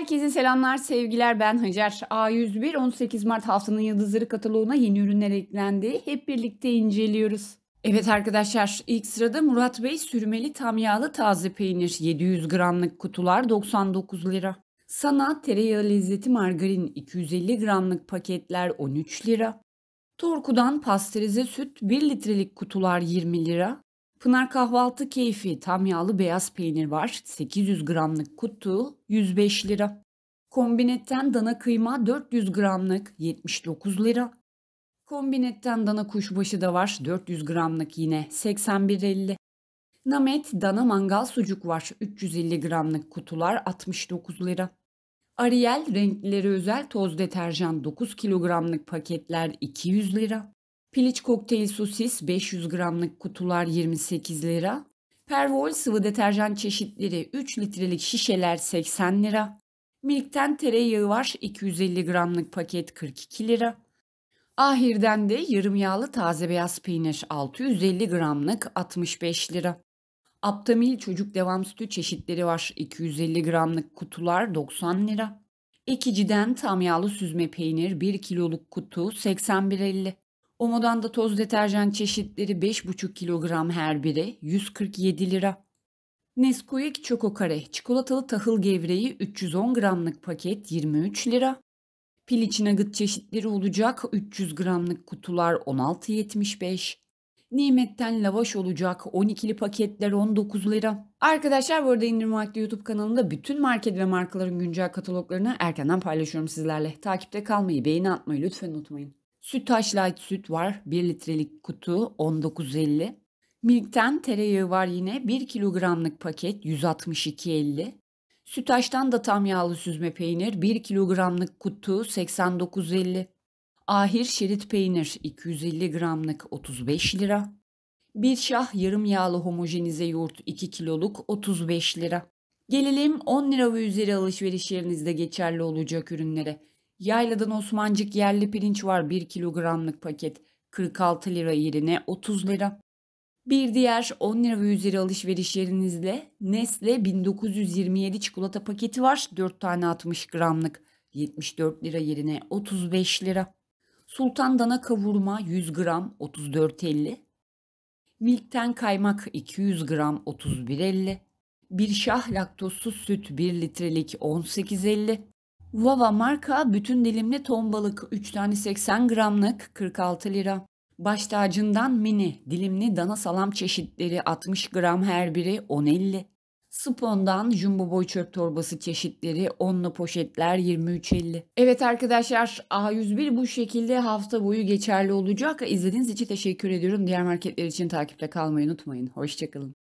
Herkese selamlar, sevgiler. Ben Hacer. A101 18 Mart haftanın yıldızları kataloğuna yeni ürünler eklendi. Hep birlikte inceliyoruz. Evet arkadaşlar ilk sırada Murat Bey sürmeli tam yağlı taze peynir 700 gramlık kutular 99 lira. Sana tereyağı lezzeti margarin 250 gramlık paketler 13 lira. Torku'dan pasterize süt 1 litrelik kutular 20 lira. Pınar kahvaltı keyfi tam yağlı beyaz peynir var. 800 gramlık kutu 105 lira. Kombinetten dana kıyma 400 gramlık 79 lira. Kombinetten dana kuşbaşı da var 400 gramlık yine 81.50. Namet dana mangal sucuk var 350 gramlık kutular 69 lira. Ariel renkleri özel toz deterjan 9 kilogramlık paketler 200 lira. Piliç kokteyl sosis 500 gramlık kutular 28 lira. Pervol sıvı deterjan çeşitleri 3 litrelik şişeler 80 lira. Milk'ten tereyağı var 250 gramlık paket 42 lira. Ahir'den de yarım yağlı taze beyaz peynir 650 gramlık 65 lira. Aptamil çocuk devam sütü çeşitleri var 250 gramlık kutular 90 lira. Ekiciden tam yağlı süzme peynir 1 kiloluk kutu 81.50. Omodan'da toz deterjan çeşitleri 5,5 kilogram her biri 147 lira. Nesquik Choco Kare çikolatalı tahıl gevreği 310 gramlık paket 23 lira. Piliç nugget çeşitleri olacak 300 gramlık kutular 16.75. Nimetten lavaş olacak 12'li paketler 19 lira. Arkadaşlar bu arada İndirim Vakti YouTube kanalında bütün market ve markaların güncel kataloglarını erkenden paylaşıyorum sizlerle. Takipte kalmayı, beğeni atmayı lütfen unutmayın. Sütaş Light süt var 1 litrelik kutu 19.50. Milk'ten tereyağı var yine 1 kilogramlık paket 162.50. Sütaş'tan da tam yağlı süzme peynir 1 kilogramlık kutu 89.50. Ahir şerit peynir 250 gramlık 35 lira. Bir şah yarım yağlı homojenize yoğurt 2 kiloluk 35 lira. Gelelim 10 lira ve üzeri alışveriş yerinizde geçerli olacak ürünlere. Yayladan Osmancık yerli pirinç var 1 kilogramlık paket. 46 lira yerine 30 lira. Bir diğer 10 lira ve üzeri alışveriş yerinizde Nestle 1927 çikolata paketi var. 4 tane 60 gramlık 74 lira yerine 35 lira. Sultan dana kavurma 100 gram 34.50. Milkten kaymak 200 gram 31.50. Bir şah laktozsuz süt 1 litrelik 18.50. Vava marka bütün dilimli ton balık 3 tane 80 gramlık 46 lira. Baş tacından mini dilimli dana salam çeşitleri 60 gram her biri 10.50. Spon'dan jumbo boy çöp torbası çeşitleri 10'lu poşetler 23.50. Evet arkadaşlar A101 bu şekilde hafta boyu geçerli olacak. İzlediğiniz için teşekkür ediyorum. Diğer marketler için takipte kalmayı unutmayın. Hoşçakalın.